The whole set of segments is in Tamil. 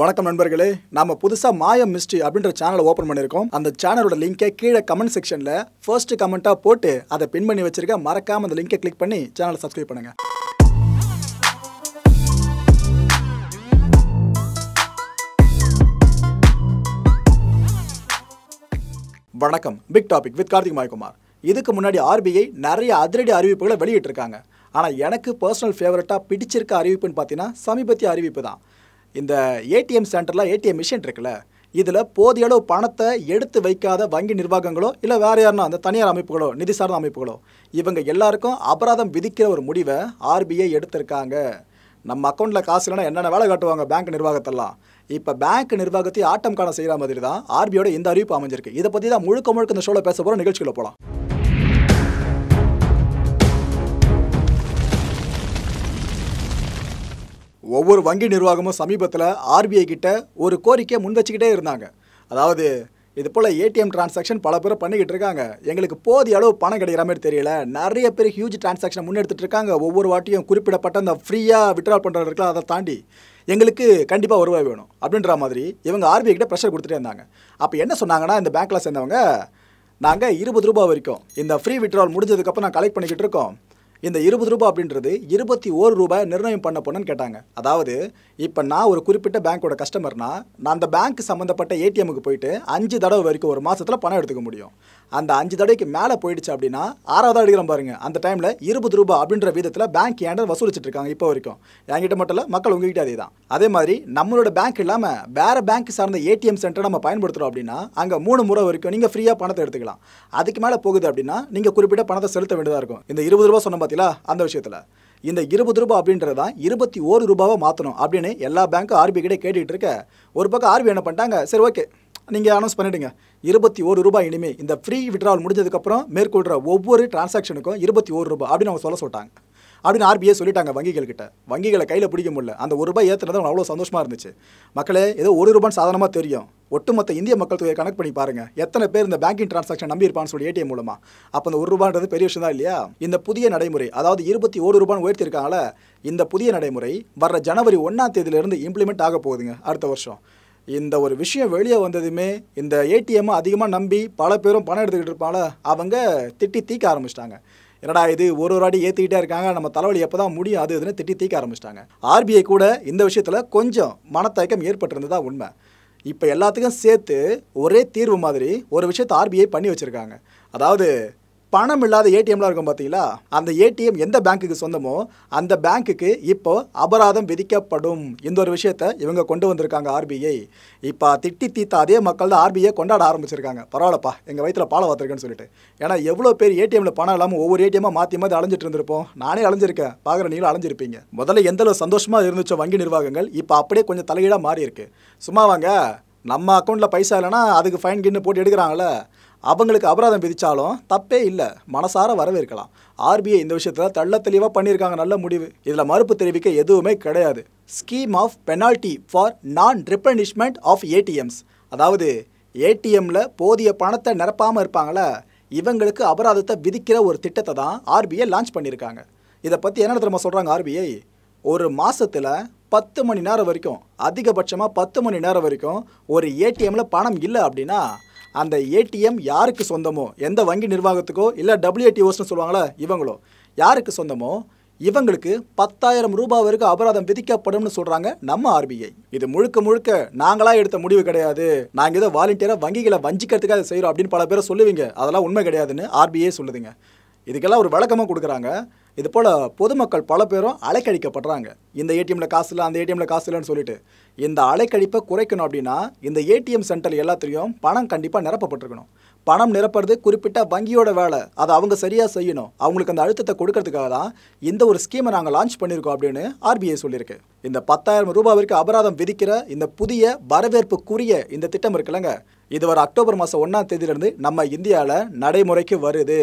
வணக்கம் நண்பர்களே நம்ம புதுசாக மாயம் மிஸ்ட்ரி அப்படின்ற சேனலை ஓப்பன் பண்ணியிருக்கோம் அந்த சேனலோட லிங்கை கீழே கமெண்ட் செக்ஷனில் ஃபர்ஸ்ட் கமெண்ட்டாக போட்டு அதை பின் பண்ணி வச்சிருக்க மறக்காமல் அந்த லிங்கை கிளிக் பண்ணி சேனலை சப்ஸ்கிரைப் பண்ணுங்கள் வணக்கம் big topic with Karthik Mayakumar இதுக்கு முன்னாடி ஆர்பிஐ நிறைய அதிரடி அறிவிப்புகளை வெளியிட்டிருக்காங்க ஆனால் எனக்கு பர்சனல் ஃபேவரட்டாக பிடிச்சிருக்க அறிவிப்புன்னு பார்த்தீங்கன்னா சமீபத்திய அறிவிப்பு தான் இந்த ஏடிஎம் சென்டரில் ஏடிஎம் மிஷின் இருக்குல்ல இதில் போதிய அளவு பணத்தை எடுத்து வைக்காத வங்கி நிர்வாகங்களோ இல்லை வேறு யாருன்னா அந்த தனியார் அமைப்புகளோ நிதி சார்ந்த அமைப்புகளோ இவங்க எல்லாருக்கும் அபராதம் விதிக்கிற ஒரு முடிவை ஆர்பிஐ எடுத்திருக்காங்க நம்ம அக்கௌண்ட்டில் காசு இல்லைன்னா என்னென்ன வேலை காட்டுவாங்க பேங்க் நிர்வாகத்தெல்லாம் இப்போ பேங்க் நிர்வாகத்தை ஆட்டம் காண செய்கிற மாதிரி தான் ஆர்பியோட இந்த அறிவிப்பு அமைஞ்சிருக்கு இதை பற்றி தான் முழுக்க முழுக்க இந்த ஷோவில் பேச போகிற நிகழ்ச்சிகளை போகலாம் ஒவ்வொரு வங்கி நிர்வாகமும் சமீபத்தில் ஆர்பிஐ கிட்ட ஒரு கோரிக்கை முன் வச்சுக்கிட்டே இருந்தாங்க அதாவது இது போல் ஏடிஎம் டிரான்சாக்ஷன் பல பேர் பண்ணிக்கிட்டு இருக்காங்க எங்களுக்கு போதிய அளவு பணம் கிடைக்கிற மாதிரி தெரியல நிறைய பேர் ஹியூஜ் டிரான்சாக்ஷன் முன்னெடுத்துட்டு இருக்காங்க ஒவ்வொரு வாட்டியும் குறிப்பிடப்பட்ட அந்த ஃப்ரீயாக விட்ரால் பண்ணுறது இருக்கலாம் அதை தாண்டி எங்களுக்கு கண்டிப்பாக வருவாய் வேணும் அப்படின்ற மாதிரி இவங்க ஆர்பிஐ கிட்ட ப்ரெஷர் கொடுத்துட்டே இருந்தாங்க அப்போ என்ன சொன்னாங்கன்னா இந்த பேங்க்கில் சேர்ந்தவங்க நாங்கள் இருபது ரூபா வரைக்கும் இந்த ஃப்ரீ விட்ரால் முடிஞ்சதுக்கப்புறம் நான் கலெக்ட் பண்ணிக்கிட்டு இருக்கோம் இந்த இருபது ரூபாய் அப்படின்றது இருபத்தி ஒரு ரூபாய் நிர்ணயம் பண்ண போனேன்னு கேட்டாங்க அதாவது இப்போ நான் ஒரு குறிப்பிட்ட பேங்க்கோட கஸ்டமர்னா நான் அந்த பேங்க் சம்மந்தப்பட்ட ஏடிஎம்முக்கு போயிட்டு அஞ்சு தடவை வரைக்கும் ஒரு மாதத்தில் பணம் எடுத்துக்க முடியும் அந்த அஞ்சு தடவைக்கு மேலே போயிடுச்சு அப்படின்னா ஆறாவது அடிக்கிறோம் பாருங்க அந்த டைமில் இருபது ரூபாய் அப்படின்ற விதத்தில் பேங்க் ஏண்டர் வசூலிச்சுட்டு இருக்காங்க இப்போ வரைக்கும் என்கிட்ட மட்டும் இல்லை மக்கள் உங்ககிட்ட அதே தான் அதே மாதிரி நம்மளோட பேங்க் இல்லாமல் வேறு பேங்க் சார்ந்த ஏடிஎம் சென்டர் நம்ம பயன்படுத்துகிறோம் அப்படின்னா அங்கே மூணு முறை வரைக்கும் நீங்கள் ஃப்ரீயாக பணத்தை எடுத்துக்கலாம் அதுக்கு மேலே போகுது அப்படின்னா நீங்கள் குறிப்பிட்ட பணத்தை செலுத்த வேண்டியதாக இருக்கும் இந்த இருபது ரூபா சொன்ன பார்த்தீங்களா அந்த விஷயத்தில் இந்த இருபது ரூபா அப்படின்றது தான் இருபத்தி ஒரு ரூபாவை மாற்றணும் அப்படின்னு எல்லா பேங்க்கும் ஆர்பிஐ கிட்டே கேட்டுகிட்டு இருக்க ஒரு பக்கம் ஆர்பிஐ என்ன பண்ணிட்டாங்க சரி ஓகே நீங்கள் அனௌன்ஸ் பண்ணிவிடுங்க இருபத்தி ஒரு ரூபாய் இனிமேல் இந்த ஃப்ரீ விட்ராவல் முடிஞ்சதுக்கப்புறம் மேற்கொள்கிற ஒவ்வொரு டிரான்சாக்ஷனுக்கும் இருபத்தி ஒரு ரூபாய் அப்படின்னு அவங்க சொல்ல சொல்லிட்டாங்க அப்படின்னு ஆர்பிஐ சொல்லிட்டாங்க வங்கிகள் கிட்ட வங்கிகளை கையில் பிடிக்க முடியல அந்த ஒரு ரூபாய் ஏற்றுனது அவ்வளோ சந்தோஷமாக இருந்துச்சு மக்களே ஏதோ ஒரு ரூபான்னு சாதாரணமாக தெரியும் ஒட்டுமொத்த இந்திய மக்கள் தொகையை கணக்கு பண்ணி பாருங்க எத்தனை பேர் இந்த பேங்கிங் டிரான்சாக்ஷன் நம்பியிருப்பான்னு சொல்லி ஏடிஎம் மூலமா அப்போ அந்த ஒரு ரூபான்றது பெரிய விஷயம் தான் இல்லையா இந்த புதிய நடைமுறை அதாவது இருபத்தி ஒரு ரூபான்னு உயர்த்திருக்காங்கள இந்த புதிய நடைமுறை வர்ற ஜனவரி ஒன்றாம் தேதியிலிருந்து இம்ப்ளிமெண்ட் ஆக போகுதுங்க அடுத்த வருஷம் இந்த ஒரு விஷயம் வெளியே வந்ததுமே இந்த ஏடிஎம்மை அதிகமாக நம்பி பல பேரும் பணம் எடுத்துக்கிட்டு இருப்பாங்கள அவங்க திட்டி தீக்க ஆரம்பிச்சிட்டாங்க என்னடா இது ஒரு ஒரு அடி ஏற்றிக்கிட்டே இருக்காங்க நம்ம தலைவலி எப்போ தான் முடியும் அது இதுன்னு திட்டி தீக்க ஆரம்பிச்சிட்டாங்க ஆர்பிஐ கூட இந்த விஷயத்தில் கொஞ்சம் மனத்தயக்கம் ஏற்பட்டிருந்ததா உண்மை இப்போ எல்லாத்துக்கும் சேர்த்து ஒரே தீர்வு மாதிரி ஒரு விஷயத்தை ஆர்பிஐ பண்ணி வச்சுருக்காங்க அதாவது பணம் இல்லாத ஏடிஎம்லாம் இருக்கும் பார்த்தீங்களா அந்த ஏடிஎம் எந்த பேங்க்குக்கு சொந்தமோ அந்த பேங்க்குக்கு இப்போ அபராதம் விதிக்கப்படும் இந்த ஒரு விஷயத்தை இவங்க கொண்டு வந்திருக்காங்க ஆர்பிஐ இப்போ திட்டி தீத்த அதே மக்கள் தான் ஆர்பிஐ கொண்டாட ஆரம்பிச்சிருக்காங்க பரவாயில்லப்பா எங்கள் வயிற்றில் பாலை பார்த்துருக்கேன்னு சொல்லிட்டு ஏன்னா எவ்வளோ பேர் ஏடிஎம்ல பணம் இல்லாமல் ஒவ்வொரு ஏடிஎம்மாக மாற்றி மாற்றி அலைஞ்சிட்டு இருந்திருப்போம் நானே அலைஞ்சிருக்கேன் பார்க்குற நீங்களும் அலைஞ்சிருப்பீங்க முதல்ல எந்தளவு சந்தோஷமாக இருந்துச்சோ வங்கி நிர்வாகங்கள் இப்போ அப்படியே கொஞ்சம் தலையீடாக மாறி சும்மா வாங்க நம்ம அக்கௌண்ட்டில் பைசா இல்லைனா அதுக்கு ஃபைன் கின்னு போட்டு எடுக்கிறாங்களே அவங்களுக்கு அபராதம் விதித்தாலும் தப்பே இல்லை மனசார வரவேற்கலாம் ஆர்பிஐ இந்த விஷயத்தில் தள்ள தெளிவாக பண்ணியிருக்காங்க நல்ல முடிவு இதில் மறுப்பு தெரிவிக்க எதுவுமே கிடையாது ஸ்கீம் ஆஃப் பெனால்ட்டி ஃபார் நான் ரிப்பனிஷ்மெண்ட் ஆஃப் ஏடிஎம்ஸ் அதாவது ஏடிஎம்மில் போதிய பணத்தை நிரப்பாமல் இருப்பாங்களே இவங்களுக்கு அபராதத்தை விதிக்கிற ஒரு திட்டத்தை தான் ஆர்பிஐ லான்ச் பண்ணியிருக்காங்க இதை பற்றி என்ன தெரியுமா சொல்கிறாங்க ஆர்பிஐ ஒரு மாதத்தில் பத்து மணி நேரம் வரைக்கும் அதிகபட்சமாக பத்து மணி நேரம் வரைக்கும் ஒரு ஏடிஎம்மில் பணம் இல்லை அப்படின்னா அந்த ஏடிஎம் யாருக்கு சொந்தமோ எந்த வங்கி நிர்வாகத்துக்கோ இல்லை டபிள்யூஏடிஓஸ்னு சொல்லுவாங்களா இவங்களோ யாருக்கு சொந்தமோ இவங்களுக்கு பத்தாயிரம் ரூபாய் வரைக்கும் அபராதம் விதிக்கப்படும்னு சொல்கிறாங்க நம்ம ஆர்பிஐ இது முழுக்க முழுக்க நாங்களாக எடுத்த முடிவு கிடையாது நாங்கள் ஏதோ வாலண்டியராக வங்கிகளை வஞ்சிக்கிறதுக்காக செய்கிறோம் அப்படின்னு பல பேர் சொல்லுவீங்க அதெல்லாம் உண்மை கிடையாதுன்னு ஆர்பிஐ சொல்லுதுங்க இதுக்கெல்லாம் ஒரு விளக்கமாக கொடுக்குறாங்க இது போல் பொதுமக்கள் பல பேரும் அலைக்கழிக்கப்படுறாங்க இந்த ஏடிஎம்மில் காசு இல்லை அந்த ஏடிஎம்மில் காசு இல்லைன்னு சொல்லிட்டு இந்த அலைக்கழிப்பை குறைக்கணும் அப்படின்னா இந்த ஏடிஎம் சென்டர் எல்லாத்துலேயும் பணம் கண்டிப்பாக நிரப்பப்பட்டிருக்கணும் பணம் நிரப்புறது குறிப்பிட்ட வங்கியோட வேலை அதை அவங்க சரியாக செய்யணும் அவங்களுக்கு அந்த அழுத்தத்தை கொடுக்கறதுக்காக தான் இந்த ஒரு ஸ்கீமை நாங்கள் லான்ச் பண்ணியிருக்கோம் அப்படின்னு ஆர்பிஐ சொல்லியிருக்கு இந்த பத்தாயிரம் ரூபாய் வரைக்கும் அபராதம் விதிக்கிற இந்த புதிய வரவேற்புக்குரிய இந்த திட்டம் இருக்குல்லங்க இது வர அக்டோபர் மாதம் ஒன்றாம் தேதியிலேருந்து நம்ம இந்தியாவில் நடைமுறைக்கு வருது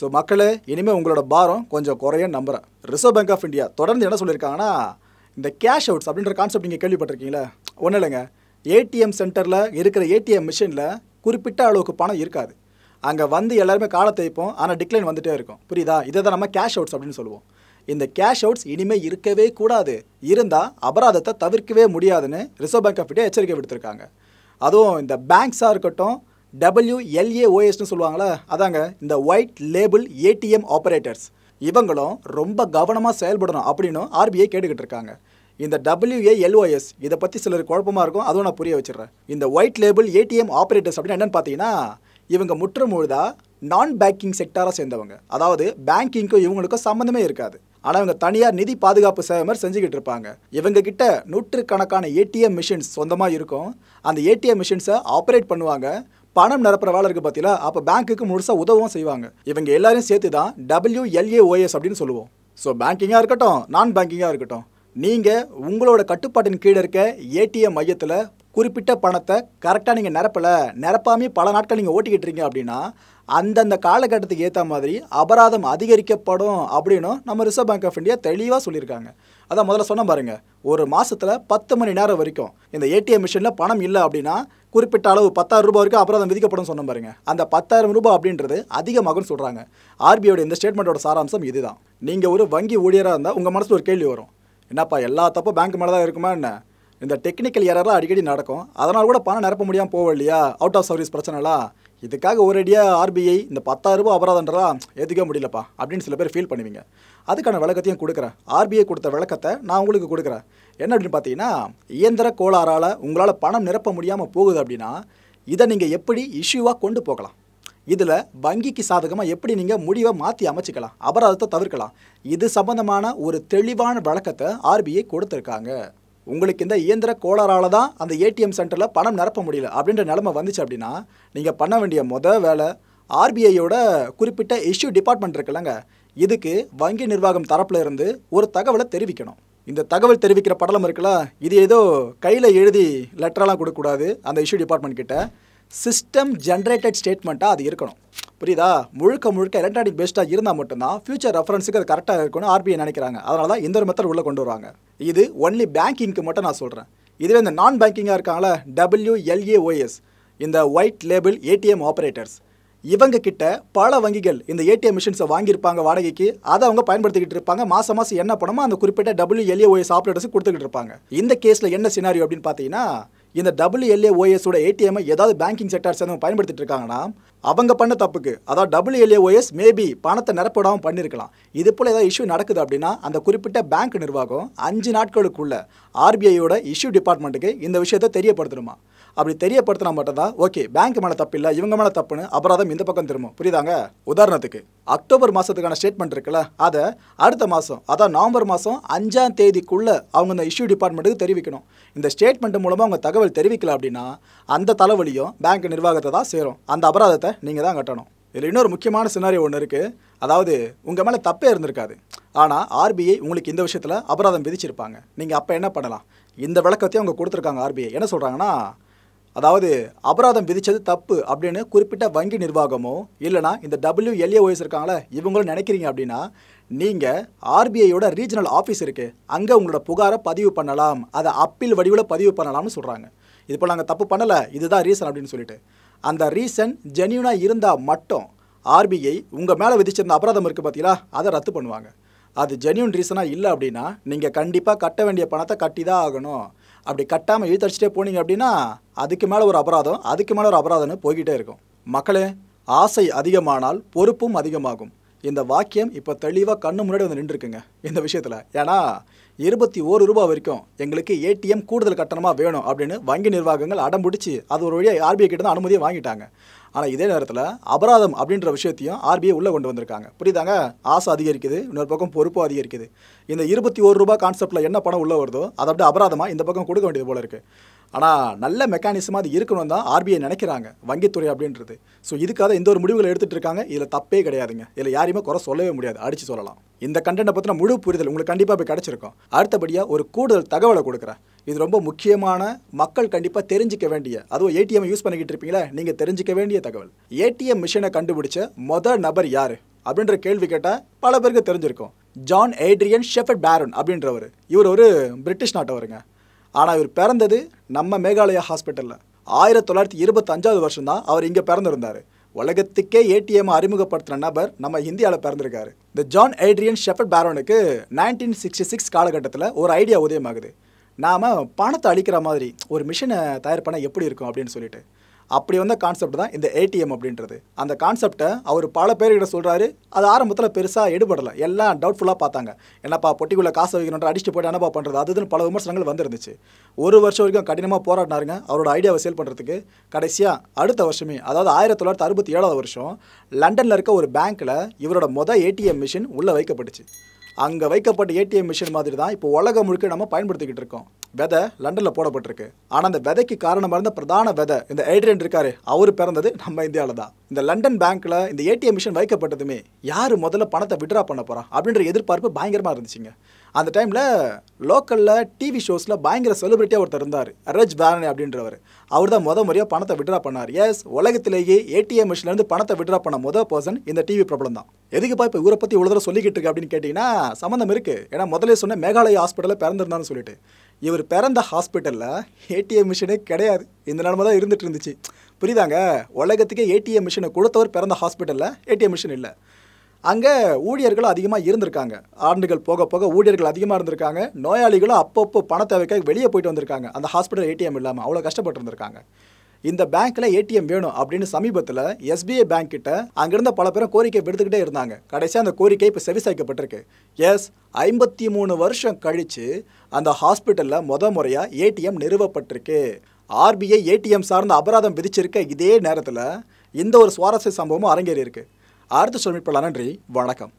ஸோ மக்களே இனிமேல் உங்களோட பாரம் கொஞ்சம் குறையும் நம்புகிறேன் ரிசர்வ் பேங்க் ஆஃப் இந்தியா தொடர்ந்து என்ன சொல்லியிருக்காங்கன்னா இந்த கேஷ் அவுட்ஸ் அப்படின்ற கான்செப்ட் நீங்கள் கேள்விப்பட்டிருக்கீங்களே ஒன்றும் இல்லைங்க ஏடிஎம் சென்டரில் இருக்கிற ஏடிஎம் மிஷினில் குறிப்பிட்ட அளவுக்கு பணம் இருக்காது அங்கே வந்து எல்லாருமே காலை தைப்போம் ஆனால் டிக்ளைன் வந்துகிட்டே இருக்கும் புரியுதா இதை தான் நம்ம கேஷ் அவுட்ஸ் அப்படின்னு சொல்லுவோம் இந்த கேஷ் அவுட்ஸ் இனிமேல் இருக்கவே கூடாது இருந்தால் அபராதத்தை தவிர்க்கவே முடியாதுன்னு ரிசர்வ் பேங்க் ஆஃப் இந்தியா எச்சரிக்கை விடுத்திருக்காங்க அதுவும் இந்த பேங்க்ஸாக இருக்கட்டும் டபிள்யூஎல்ஏஓஎஸ்னு சொல்லுவாங்களே அதாங்க இந்த ஒயிட் லேபிள் ஏடிஎம் ஆப்ரேட்டர்ஸ் இவங்களும் ரொம்ப கவனமாக செயல்படணும் அப்படின்னு ஆர்பிஐ கேட்டுக்கிட்டு இருக்காங்க இந்த டபிள்யூஏ எல்ஓஎஸ் இதை பற்றி சிலர் குழப்பமாக இருக்கும் அதுவும் நான் புரிய வச்சிடுறேன் இந்த ஒயிட் லேபிள் ஏடிஎம் ஆப்ரேட்டர்ஸ் அப்படின்னு என்னென்னு பார்த்தீங்கன்னா இவங்க முற்றுமுழுதா நான் பேங்கிங் செக்டாராக சேர்ந்தவங்க அதாவது பேங்கிங்க்கும் இவங்களுக்கும் சம்மந்தமே இருக்காது ஆனால் இவங்க தனியார் நிதி பாதுகாப்பு சேவை மாதிரி செஞ்சுக்கிட்டு இருப்பாங்க இவங்க கிட்ட நூற்றுக்கணக்கான ஏடிஎம் மிஷின்ஸ் சொந்தமாக இருக்கும் அந்த ஏடிஎம் மிஷின்ஸை ஆப்ரேட் பண்ணுவாங்க பணம் நிரப்புற வேலை இருக்குது பார்த்தீங்களா அப்போ பேங்க்குக்கு முழுசாக உதவும் செய்வாங்க இவங்க எல்லாரும் சேர்த்து தான் டபிள்யூஎல்ஏஓஎஸ் அப்படின்னு சொல்லுவோம் ஸோ பேங்கிங்காக இருக்கட்டும் நான் பேங்கிங்காக இருக்கட்டும் நீங்கள் உங்களோட கட்டுப்பாட்டின் கீழே இருக்க ஏடிஎம் மையத்தில் குறிப்பிட்ட பணத்தை கரெக்டாக நீங்கள் நிரப்பலை நிரப்பாமே பல நாட்கள் நீங்கள் ஓட்டிக்கிட்டு இருக்கீங்க அப்படின்னா அந்தந்த காலகட்டத்துக்கு ஏற்ற மாதிரி அபராதம் அதிகரிக்கப்படும் அப்படின்னும் நம்ம ரிசர்வ் பேங்க் ஆஃப் இந்தியா தெளிவாக சொல்லியிருக்காங்க அதான் முதல்ல சொன்ன பாருங்கள் ஒரு மாதத்தில் பத்து மணி நேரம் வரைக்கும் இந்த ஏடிஎம் மிஷினில் பணம் இல்லை அப்படின்னா குறிப்பிட்ட அளவு பத்தாயிரம் ரூபாய் வரைக்கும் அபராதம் விதிக்கப்படும் சொன்ன பாருங்கள் அந்த பத்தாயிரம் ரூபாய் அப்படின்றது அதிகமாகும்னு சொல்கிறாங்க ஆர்பிஐயோட இந்த ஸ்டேட்மெண்ட்டோட சாராம்சம் இதுதான் நீங்கள் ஒரு வங்கி ஊழியராக இருந்தால் உங்கள் மனசில் ஒரு கேள்வி வரும் என்னப்பா எல்லா தப்பும் பேங்க் மேலே தான் இருக்குமா என்ன இந்த டெக்னிக்கல் எரர்லாம் அடிக்கடி நடக்கும் அதனால் கூட பணம் நிரப்ப முடியாமல் போவோம் இல்லையா அவுட் ஆஃப் சர்வீஸ் பிரச்சனைலாம் இதுக்காக ஒரேடியாக ஆர்பிஐ இந்த பத்தாயிரம் ரூபாய் அபராதன்றலாம் ஏற்றுக்க முடியலப்பா அப்படின்னு சில பேர் ஃபீல் பண்ணுவீங்க அதுக்கான விளக்கத்தையும் கொடுக்குறேன் ஆர்பிஐ கொடுத்த விளக்கத்தை நான் உங்களுக்கு கொடுக்குறேன் என்ன அப்படின்னு பார்த்தீங்கன்னா இயந்திர கோளாறால் உங்களால் பணம் நிரப்ப முடியாமல் போகுது அப்படின்னா இதை நீங்கள் எப்படி இஷ்யூவாக கொண்டு போகலாம் இதில் வங்கிக்கு சாதகமாக எப்படி நீங்கள் முடிவை மாற்றி அமைச்சிக்கலாம் அபராதத்தை தவிர்க்கலாம் இது சம்பந்தமான ஒரு தெளிவான வழக்கத்தை ஆர்பிஐ கொடுத்துருக்காங்க உங்களுக்கு இந்த இயந்திர கோளாறால் தான் அந்த ஏடிஎம் சென்டரில் பணம் நிரப்ப முடியல அப்படின்ற நிலமை வந்துச்சு அப்படின்னா நீங்கள் பண்ண வேண்டிய மொதல் வேலை ஆர்பிஐயோட குறிப்பிட்ட இஷ்யூ டிபார்ட்மெண்ட் இருக்குல்லங்க இதுக்கு வங்கி நிர்வாகம் தரப்பில் இருந்து ஒரு தகவலை தெரிவிக்கணும் இந்த தகவல் தெரிவிக்கிற படலம் இருக்குல்ல இது ஏதோ கையில் எழுதி லெட்டரெல்லாம் கொடுக்கக்கூடாது அந்த இஷ்யூ டிபார்ட்மெண்ட் கிட்ட சிஸ்டம் ஜென்ரேட்டட் ஸ்டேட்மெண்ட்டாக அது இருக்கணும் புரியுதா முழுக்க முழுக்க எலக்ட்ரானிக் பேஸ்டாக இருந்தால் மட்டும்தான் ஃபியூச்சர் ரெஃபரன்ஸுக்கு அது கரெக்டாக இருக்கும்னு ஆர்பிஐ நினைக்கிறாங்க அதனால தான் இந்த ஒரு மெத்தட் உள்ளே கொண்டு வருவாங்க இது ஒன்லி பேங்கிங்க்கு மட்டும் நான் சொல்கிறேன் இதுவே இந்த நான் பேங்கிங்காக இருக்காங்களே டபிள்யூஎல்ஏஓஎஸ் இந்த ஒயிட் லேபிள் ஏடிஎம் ஆப்ரேட்டர்ஸ் இவங்க கிட்ட பல வங்கிகள் இந்த ஏடிஎம் மிஷின்ஸை வாங்கியிருப்பாங்க வாடகைக்கு அதை அவங்க பயன்படுத்திக்கிட்டு இருப்பாங்க மாதம் மாதம் என்ன பணமோ அந்த குறிப்பிட்ட டபிள்யூஎல்ஏஓஎஸ் ஆப்ரேட்டர்ஸ் கொடுத்துக்கிட்டு இருப்பாங்க இந்த கேஸில் என்ன சினாரியோ அப்படின்னு பார்த்தீங்கன்னா இந்த டபிள்யூஎல்ஏஓஎஸோட ஏடிஎம் ஏதாவது பேங்கிங் செக்டார்ஸ் சேர்ந்து பயன்படுத்திட்டு இருக்காங்கன்னா அவங்க பண்ண தப்புக்கு அதாவது டபிள்யூஎல்ஏஓஎஸ் மேபி பணத்தை நிரப்படாமல் பண்ணியிருக்கலாம் இது போல் ஏதாவது இஷ்யூ நடக்குது அப்படின்னா அந்த குறிப்பிட்ட பேங்க் நிர்வாகம் அஞ்சு நாட்களுக்குள்ள ஆர்பிஐயோட இஷ்யூ டிபார்ட்மெண்ட்டுக்கு இந்த விஷயத்தை தெரியப்படுத்தணுமா அப்படி தெரியப்படுத்தினா மட்டும் தான் ஓகே பேங்க் மேலே தப்பு இல்லை இவங்க மேலே தப்புன்னு அபராதம் இந்த பக்கம் திரும்பும் புரியுதாங்க உதாரணத்துக்கு அக்டோபர் மாதத்துக்கான ஸ்டேட்மெண்ட் இருக்குல்ல அதை அடுத்த மாதம் அதான் நவம்பர் மாதம் அஞ்சாம் தேதிக்குள்ளே அவங்க இந்த இஷ்யூ டிபார்ட்மெண்ட்டுக்கு தெரிவிக்கணும் இந்த ஸ்டேட்மெண்ட் மூலமாக அவங்க தகவல் தெரிவிக்கல அப்படின்னா அந்த தலைவலியும் பேங்க் நிர்வாகத்தை தான் சேரும் அந்த அபராதத்தை நீங்கள் தான் கட்டணும் இதில் இன்னொரு முக்கியமான சினாரி ஒன்று இருக்குது அதாவது உங்கள் மேலே தப்பே இருந்திருக்காது ஆனால் ஆர்பிஐ உங்களுக்கு இந்த விஷயத்தில் அபராதம் விதிச்சிருப்பாங்க நீங்கள் அப்போ என்ன பண்ணலாம் இந்த விளக்கத்தையும் அவங்க கொடுத்துருக்காங்க ஆர்பிஐ என்ன சொல்கிறாங்கன்னா அதாவது அபராதம் விதித்தது தப்பு அப்படின்னு குறிப்பிட்ட வங்கி நிர்வாகமோ இல்லைனா இந்த டபிள்யூ எல்ஏஓஎஸ் இருக்காங்களே இவங்களும் நினைக்கிறீங்க அப்படின்னா நீங்கள் ஆர்பிஐயோட ரீஜனல் ஆஃபீஸ் இருக்குது அங்கே உங்களோட புகாரை பதிவு பண்ணலாம் அதை அப்பீல் வடிவில் பதிவு பண்ணலாம்னு சொல்கிறாங்க இது போல் நாங்கள் தப்பு பண்ணலை இதுதான் ரீசன் அப்படின்னு சொல்லிட்டு அந்த ரீசன் ஜென்யூனாக இருந்தால் மட்டும் ஆர்பிஐ உங்கள் மேலே விதிச்சிருந்த அபராதம் இருக்குது பார்த்தீங்களா அதை ரத்து பண்ணுவாங்க அது ஜென்யூன் ரீசனாக இல்லை அப்படின்னா நீங்கள் கண்டிப்பாக கட்ட வேண்டிய பணத்தை கட்டி தான் ஆகணும் அப்படி கட்டாமல் இழுத்தடிச்சிட்டே போனீங்க அப்படின்னா அதுக்கு மேலே ஒரு அபராதம் அதுக்கு மேலே ஒரு அபராதம்னு போய்கிட்டே இருக்கும் மக்களே ஆசை அதிகமானால் பொறுப்பும் அதிகமாகும் இந்த வாக்கியம் இப்போ தெளிவாக கண்ணு முன்னாடி வந்து நின்றுருக்குங்க இந்த விஷயத்தில் ஏன்னா இருபத்தி ஓரு ரூபா வரைக்கும் எங்களுக்கு ஏடிஎம் கூடுதல் கட்டணமாக வேணும் அப்படின்னு வங்கி நிர்வாகங்கள் அடம் பிடிச்சி அது ஒரு வழியாக ஆர்பிஐ கிட்ட அனுமதியை வாங்கிட்டாங்க ஆனால் இதே நேரத்தில் அபராதம் அப்படின்ற விஷயத்தையும் ஆர்பிஐ உள்ளே கொண்டு வந்திருக்காங்க புரியுதாங்க ஆசை அதிகரிக்குது இன்னொரு பக்கம் பொறுப்பும் அதிகரிக்குது இந்த இருபத்தி ஒரு ரூபா கான்செப்ட்டில் என்ன பணம் உள்ளே வருதோ அதை அப்படியே அபராதமாக இந்த பக்கம் கொடுக்க வேண்டியது போல இருக்குது ஆனால் நல்ல மெக்கானிசமாக அது இருக்கணும் தான் ஆர்பிஐ நினைக்கிறாங்க வங்கித்துறை அப்படின்றது ஸோ இதுக்காக இந்த ஒரு முடிவுகளை எடுத்துகிட்டு இருக்காங்க இதில் தப்பே கிடையாதுங்க இதில் யாரையுமே குறை சொல்லவே முடியாது அடித்து சொல்லலாம் இந்த கண்டென்ட்டை பற்றின முழு புரிதல் உங்களுக்கு கண்டிப்பாக போய் கிடச்சிருக்கோம் அடுத்தபடியாக ஒரு கூடுதல் தகவலை கொடுக்குறேன் இது ரொம்ப முக்கியமான மக்கள் கண்டிப்பாக தெரிஞ்சிக்க வேண்டிய அதுவும் ஏடிஎம் யூஸ் பண்ணிக்கிட்டு இருப்பீங்களா நீங்கள் தெரிஞ்சிக்க வேண்டிய தகவல் ஏடிஎம் மிஷினை கண்டுபிடிச்ச மொதல் நபர் யார் அப்படின்ற கேள்வி கேட்டால் பல பேருக்கு தெரிஞ்சிருக்கும் ஜான் ஏட்ரியன் ஷெஃபர்ட் பேரன் அப்படின்றவர் இவர் ஒரு பிரிட்டிஷ் நாட்டவருங்க ஆனால் இவர் பிறந்தது நம்ம மேகாலயா ஹாஸ்பிட்டலில் ஆயிரத்தி தொள்ளாயிரத்தி இருபத்தஞ்சாவது வருஷம் தான் அவர் இங்கே பிறந்திருந்தார் உலகத்துக்கே ஏடிஎம் அறிமுகப்படுத்தின நபர் நம்ம இந்தியாவில் பிறந்திருக்காரு இந்த ஜான் ஏட்ரியன் ஷெஃபர்ட் பேரோனுக்கு நைன்டீன் சிக்ஸ்டி சிக்ஸ் காலகட்டத்தில் ஒரு ஐடியா உதயமாகுது நாம் பணத்தை அழிக்கிற மாதிரி ஒரு மிஷினை தயார் பண்ண எப்படி இருக்கும் அப்படின்னு சொல்லிட்டு அப்படி வந்த கான்செப்ட் தான் இந்த ஏடிஎம் அப்படின்றது அந்த கான்செப்டை அவர் பல பேர்கிட்ட சொல்கிறாரு அது ஆரம்பத்தில் பெருசாக எடுபடலை எல்லாம் டவுட்ஃபுல்லாக பார்த்தாங்க என்னப்பா பொட்டிக்குள்ளே காசு வைக்கணுன்ற அடிச்சுட்டு போய்ட்டு என்னப்பா பண்ணுறது அதுன்னு பல விமர்சனங்கள் வந்துருந்துச்சு ஒரு வருஷம் வரைக்கும் கடினமாக போராடினாருங்க அவரோட ஐடியாவை சேல் பண்ணுறதுக்கு கடைசியாக அடுத்த வருஷமே அதாவது ஆயிரத்தி தொள்ளாயிரத்தி அறுபத்தி ஏழாவது வருஷம் லண்டனில் இருக்க ஒரு பேங்க்கில் இவரோட மொதல் ஏடிஎம் மிஷின் உள்ளே வைக்கப்பட்டுச்சு அங்கே வைக்கப்பட்ட ஏடிஎம் மிஷின் மாதிரி தான் இப்போ உலகம் முழுக்க நம்ம பயன்படுத்திக்கிட்டு இருக்கோம் விதை லண்டனில் போடப்பட்டிருக்கு ஆனால் அந்த விதைக்கு காரணமாக இருந்த பிரதான விதை இந்த ஏட்ரியன் இருக்காரு அவர் பிறந்தது நம்ம இந்தியாவில் தான் இந்த லண்டன் பேங்க்கில் இந்த ஏடிஎம் மிஷின் வைக்கப்பட்டதுமே யார் முதல்ல பணத்தை விட்ரா பண்ண போகிறான் அப்படின்ற எதிர்பார்ப்பு பயங்கரமாக இருந்துச்சுங்க அந்த டைமில் லோக்கலில் டிவி ஷோஸில் பயங்கர செலிபிரிட்டியாக ஒருத்தர் இருந்தார் ரஜ் பேனே அப்படின்றவர் அவர் தான் முத முறையாக பணத்தை விட்ரா பண்ணார் எஸ் உலகத்திலேயே ஏடிஎம் மிஷின்லேருந்து பணத்தை விட்ரா பண்ண முதல் பர்சன் இந்த டிவி ப்ராப்ளம் தான் எதுக்குப்பா இப்போ இவரை பற்றி இவ்வளோ தூரம் சொல்லிக்கிட்டு இருக்கு அப்படின்னு கேட்டிங்கன்னா சம்மந்தம் இருக்குது ஏன்னா முதலே சொன்ன மேகாலயா ஹாஸ்பிட்டலில் பிறந்திருந்தான்னு சொல்லிட்டு இவர் பிறந்த ஹாஸ்பிட்டலில் ஏடிஎம் மிஷினே கிடையாது இந்த நிலமை தான் இருந்துகிட்டு இருந்துச்சு புரியுதாங்க உலகத்துக்கே ஏடிஎம் மிஷினை கொடுத்தவர் பிறந்த ஹாஸ்பிட்டலில் ஏடிஎம் மிஷின் இல்லை அங்கே ஊழியர்களும் அதிகமாக இருந்திருக்காங்க ஆண்டுகள் போக போக ஊழியர்கள் அதிகமாக இருந்திருக்காங்க நோயாளிகளும் அப்பப்போ பண தேவைக்காக வெளியே போயிட்டு வந்திருக்காங்க அந்த ஹாஸ்பிட்டல் ஏடிஎம் இல்லாமல் அவ்வளோ கஷ்டப்பட்டு இருந்திருக்காங்க இந்த பேங்க்கில் ஏடிஎம் வேணும் அப்படின்னு சமீபத்தில் எஸ்பிஐ பேங்க் கிட்ட அங்கிருந்த பல பேரும் கோரிக்கை விடுத்துக்கிட்டே இருந்தாங்க கடைசியாக அந்த கோரிக்கை இப்போ செவிசாய்க்கப்பட்டிருக்கு எஸ் ஐம்பத்தி மூணு வருஷம் கழித்து அந்த ஹாஸ்பிட்டலில் முத முறையாக ஏடிஎம் நிறுவப்பட்டிருக்கு ஆர்பிஐ ஏடிஎம் சார்ந்த அபராதம் விதிச்சிருக்க இதே நேரத்தில் இந்த ஒரு சுவாரஸ்ய சம்பவமும் அரங்கேறி இருக்குது ஆர்த்து சொல்மிப்பாளா நன்றி வணக்கம்